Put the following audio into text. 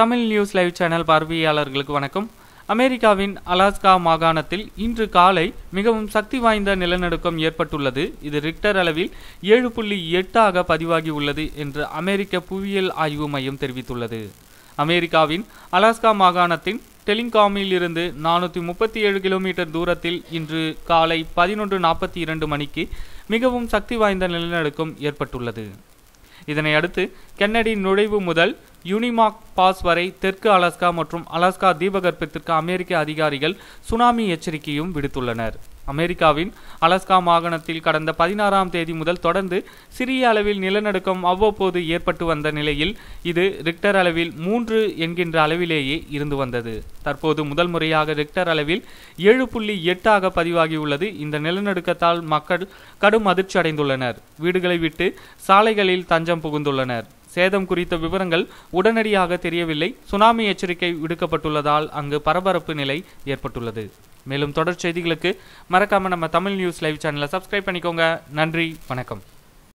Tamil news live channel பார்வையாளர்களுக்கு வணக்கம் அமெரிக்காவின் அலாஸ்கா மாகாணத்தில் இன்று காலை மிகவும் சக்தி வாய்ந்த நிலநடுக்கம் ஏற்பட்டுள்ளது இது ரிக்டர் அளவில் ஏழு புள்ளி எட்டாக பதிவாகி உள்ளது என்று அமெரிக்க புவியியல் ஆய்வு மையம் தெரிவித்துள்ளது அமெரிக்காவின் அலாஸ்கா மாகாணத்தின் டெலிங்காமில் இருந்து நானூற்றி முப்பத்தி ஏழு கிலோமீட்டர் தூரத்தில் இன்று காலை பதினொன்று நாற்பத்தி இரண்டு மணிக்கு மிகவும் சக்தி வாய்ந்த நிலநடுக்கம் ஏற்பட்டுள்ளது இதனை அடுத்து கென்னடி நுழைவு முதல் யூனிமாக் பாஸ் வரை தெற்கு அலாஸ்கா மற்றும் அலாஸ்கா தீபகற்பத்திற்கு அமெரிக்க அதிகாரிகள் சுனாமி எச்சரிக்கையும் விடுத்துள்ளனர் அமெரிக்காவின் அலாஸ்கா மாகாணத்தில் கடந்த பதினாறாம் தேதி முதல் தொடர்ந்து சிறிய அளவில் நிலநடுக்கம் அவ்வப்போது ஏற்பட்டு வந்த நிலையில் இது ரிக்டர் அளவில் மூன்று என்கின்ற அளவிலேயே இருந்து வந்தது தற்போது முதல் முறையாக ரிக்டர் அளவில் ஏழு புள்ளி எட்டாக பதிவாகியுள்ளது இந்த நிலநடுக்கத்தால் மக்கள் கடும் அதிர்ச்சி அடைந்துள்ளனர் வீடுகளை விட்டு சாலைகளில் தஞ்சம் புகுந்துள்ளனர் சேதம் குறித்த விவரங்கள் உடனடியாக தெரியவில்லை சுனாமி எச்சரிக்கை விடுக்கப்பட்டுள்ளதால் அங்கு பரபரப்பு நிலை ஏற்பட்டுள்ளது மேலும் தொடர் செய்திகளுக்கு மறக்காமல் நம்ம தமிழ் நியூஸ் லைவ் சேனலை சப்ஸ்கிரைப் பண்ணிக்கோங்க நன்றி வணக்கம்